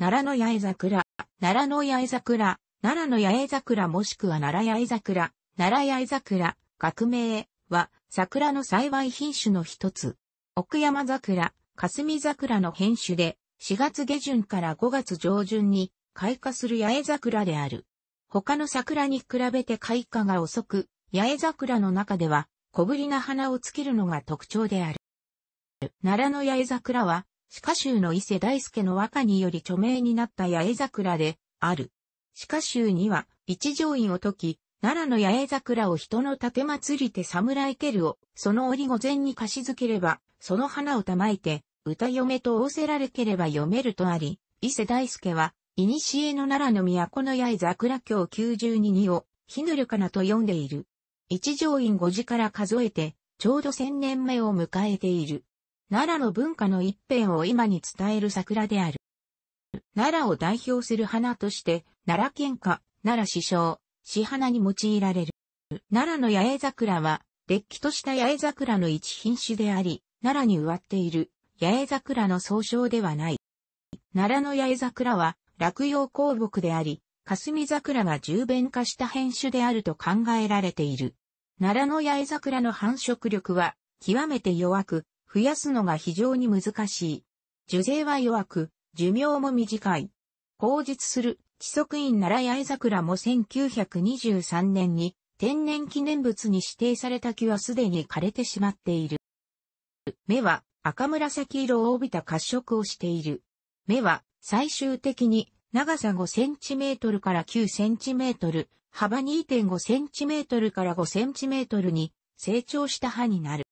奈良の八重桜、奈良の八重桜、奈良の八重桜もしくは奈良八重桜、奈良八重桜、学名は桜の幸い品種の一つ。奥山桜、霞桜の変種で、4月下旬から5月上旬に開花する八重桜である。他の桜に比べて開花が遅く、八重桜の中では小ぶりな花をつけるのが特徴である。奈良の八重桜は鹿州の伊勢大輔の和歌により著名になった八重桜である。鹿州には一条院を解き、奈良の八重桜を人の盾祭りて侍ケルを、その折御前に貸し付ければ、その花をたまいて、歌嫁と仰せられければ読めるとあり、伊勢大輔は、古の奈良の都の八重桜教92二を、ひぬるかなと読んでいる。一条院五時から数えて、ちょうど千年目を迎えている。奈良の文化の一辺を今に伝える桜である。奈良を代表する花として、奈良県下、奈良市匠、市花に用いられる。奈良の八重桜は、れっきとした八重桜の一品種であり、奈良に植わっている八重桜の総称ではない。奈良の八重桜は、落葉鉱木であり、霞桜が十弁化した変種であると考えられている。奈良の八重桜の繁殖力は、極めて弱く、増やすのが非常に難しい。樹勢は弱く、寿命も短い。後日する、地則院奈良八重桜も1923年に天然記念物に指定された木はすでに枯れてしまっている。目は赤紫色を帯びた褐色をしている。目は最終的に長さ5センチメートルから9センチメートル、幅2.5センチメートルから5センチメートルに成長した葉になる。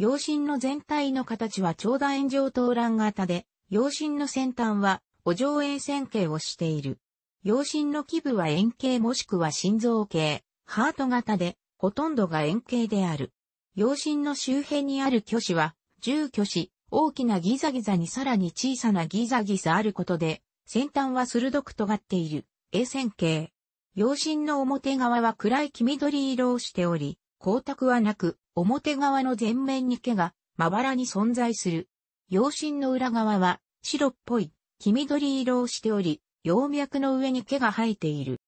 養針の全体の形は長楕円状投卵型で、養針の先端は、お上円線形をしている。養針の基部は円形もしくは心臓形、ハート型で、ほとんどが円形である。養針の周辺にある虚子は、重虚子、大きなギザギザにさらに小さなギザギザあることで、先端は鋭く尖っている、A 線形。養針の表側は暗い黄緑色をしており、光沢はなく、表側の前面に毛がまばらに存在する。陽唇の裏側は白っぽい黄緑色をしており、葉脈の上に毛が生えている。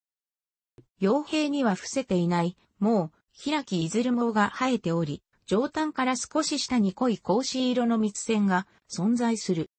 傭兵には伏せていない、もう、開きいずる毛が生えており、上端から少し下に濃い格子色の密線が存在する。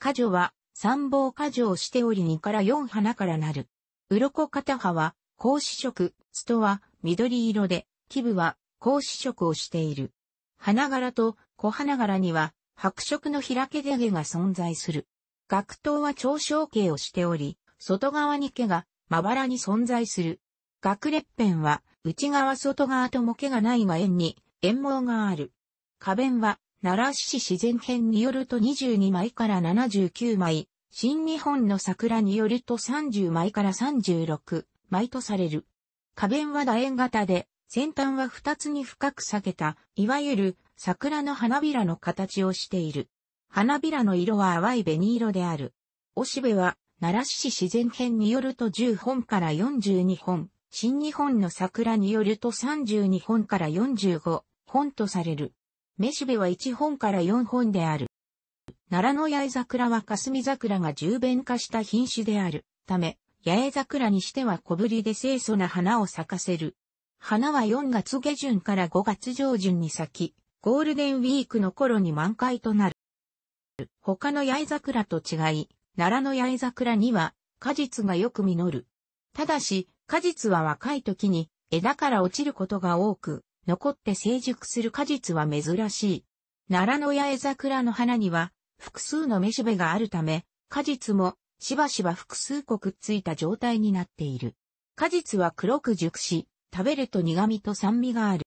果女は三房果女をしており2から4花からなる。鱗片葉は、格子色、ストは緑色で、基部は格子色をしている。花柄と小花柄には白色の開け出毛が存在する。学頭は長小形をしており、外側に毛がまばらに存在する。学裂片は内側外側とも毛がないが円に円毛がある。花弁は奈良市自然編によると22枚から79枚、新日本の桜によると30枚から36枚とされる。花弁は楕円型で、先端は二つに深く裂けた、いわゆる桜の花びらの形をしている。花びらの色は淡い紅色である。おしべは、奈良市自然編によると10本から42本、新日本の桜によると32本から45本とされる。めしべは1本から4本である。奈良の八重桜は霞桜が十弁化した品種であるため、八重桜にしては小ぶりで清楚な花を咲かせる。花は4月下旬から5月上旬に咲き、ゴールデンウィークの頃に満開となる。他の八重桜と違い、奈良の八重桜には果実がよく実る。ただし、果実は若い時に枝から落ちることが多く、残って成熟する果実は珍しい。奈良の八重桜の花には複数の雌しべがあるため、果実もしばしば複数個くっついた状態になっている。果実は黒く熟し、食べると苦味と酸味がある。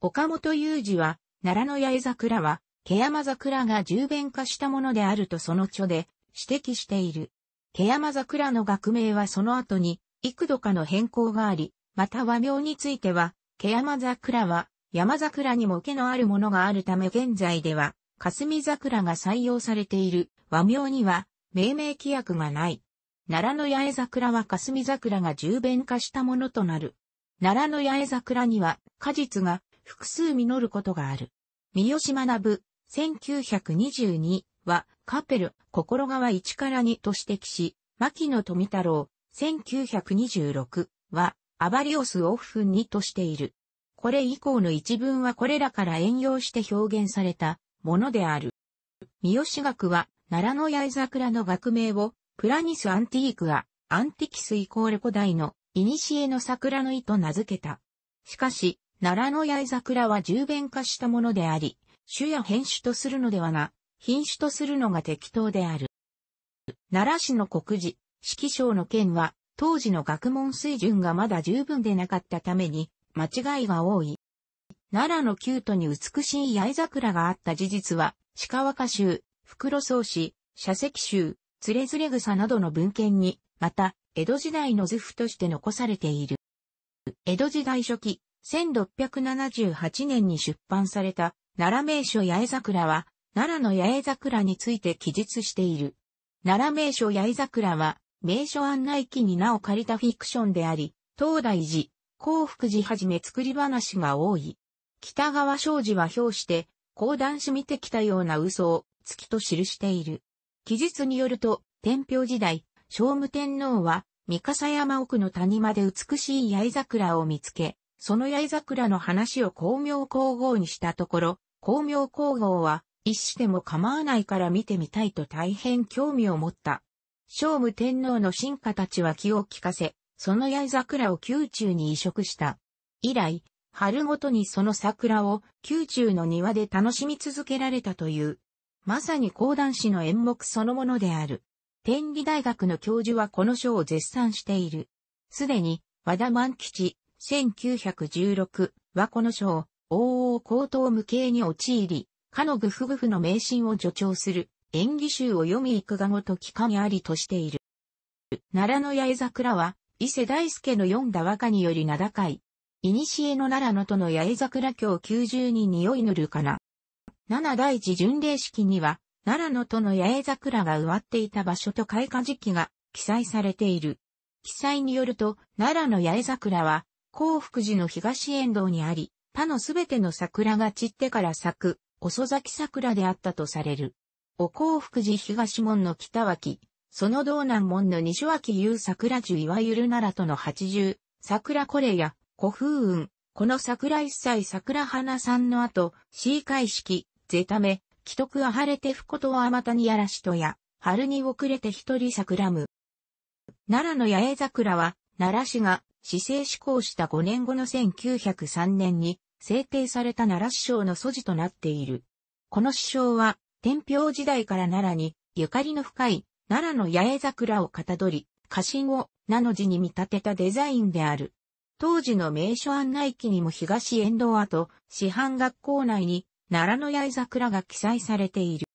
岡本雄二は、奈良の八重桜は、毛山桜が十弁化したものであるとその著で指摘している。毛山桜の学名はその後に幾度かの変更があり、また和名については、毛山桜は山桜にも毛のあるものがあるため現在では、霞桜が採用されている和名には命名規約がない。奈良の八重桜は霞桜が十弁化したものとなる。奈良の八重桜には果実が複数実ることがある。三好学、1922はカペル、心川一から二と指摘し、牧野富太郎、1926はアバリオスオフン2としている。これ以降の一文はこれらから援用して表現されたものである。三好学は奈良の八重桜の学名をプラニスアンティークア、アンティキスイコール古代の古の桜の意と名付けた。しかし、奈良の八重桜は十弁化したものであり、種や変種とするのではな、品種とするのが適当である。奈良市の国寺、季章の件は、当時の学問水準がまだ十分でなかったために、間違いが多い。奈良の旧都に美しい八重桜があった事実は、鹿若州、袋草市、社石州、つれづれ草などの文献に、また、江戸時代の図譜として残されている。江戸時代初期、1678年に出版された奈良名所八重桜は、奈良の八重桜について記述している。奈良名所八重桜は、名所案内記に名を借りたフィクションであり、東大寺、幸福寺はじめ作り話が多い。北川昌司は表して、講談し見てきたような嘘を月と記している。記述によると、天平時代、聖武天皇は、三笠山奥の谷間で美しい八重桜を見つけ、その八重桜の話を光明皇后にしたところ、光明皇后は、一しても構わないから見てみたいと大変興味を持った。聖武天皇の臣下たちは気を利かせ、その八重桜を宮中に移植した。以来、春ごとにその桜を宮中の庭で楽しみ続けられたという、まさに講談師の演目そのものである。天理大学の教授はこの書を絶賛している。すでに、和田万吉、1916はこの書を、王々高等無形に陥り、かのグフグフの迷信を助長する、演技集を読み行くがごとき間ありとしている。奈良の八重桜は、伊勢大輔の読んだ和歌により名高い。いにしえの奈良のとの八重桜教90に匂いぬるかな。七大寺巡礼式には、奈良の都の八重桜が植わっていた場所と開花時期が記載されている。記載によると、奈良の八重桜は、幸福寺の東沿道にあり、他のすべての桜が散ってから咲く、遅咲き桜であったとされる。お幸福寺東門の北脇、その道南門の西脇有桜樹いわゆる奈良との八十、桜これや、古風雲、この桜一切桜花さんの後、C 会式、ゼタメ、既得あはれてふことはあまたにやらしとや、春に遅れて一人桜む。奈良の八重桜は、奈良市が市政施行した5年後の1903年に制定された奈良市章の素地となっている。この市章は、天平時代から奈良に、ゆかりの深い奈良の八重桜をかたどり、家臣を名の字に見立てたデザインである。当時の名所案内機にも東沿道跡、市販学校内に奈良の八重桜が記載されている。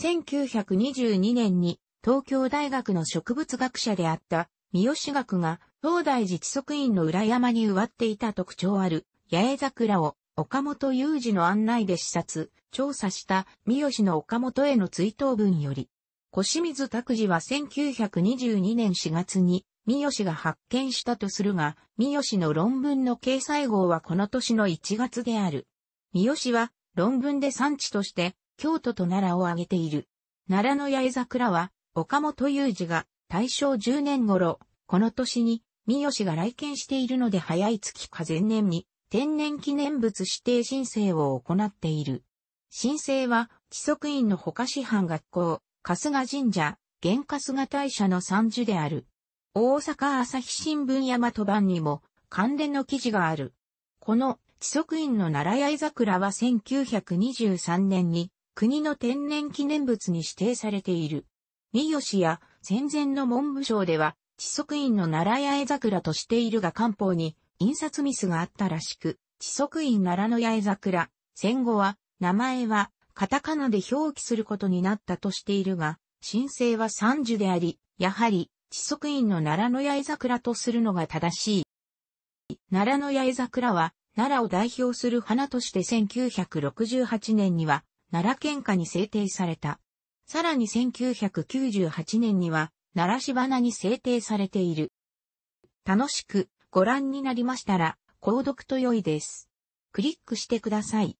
1922年に東京大学の植物学者であった三好学が東大寺地足院の裏山に植わっていた特徴ある八重桜を岡本雄二の案内で視察、調査した三好の岡本への追悼文より、小清水拓司は1922年4月に三好が発見したとするが、三好の論文の掲載号はこの年の1月である。三好は論文で産地として京都と奈良を挙げている。奈良の八重桜は岡本雄二が大正10年頃、この年に三好が来県しているので早い月か前年に天然記念物指定申請を行っている。申請は、地則院の他師範学校、春日神社、玄春日大社の三樹である。大阪朝日新聞山戸版にも関連の記事がある。この地足院の奈良八重桜は1923年に国の天然記念物に指定されている。三好や戦前の文部省では、地足院の奈良八重桜としているが官報に印刷ミスがあったらしく、地足院奈良の八重桜、戦後は名前はカタカナで表記することになったとしているが、申請は三樹であり、やはり地足院の奈良の八重桜とするのが正しい。奈良の八重桜は奈良を代表する花として1968年には奈良県下に制定された。さらに1998年には奈良市花に制定されている。楽しくご覧になりましたら、購読と良いです。クリックしてください。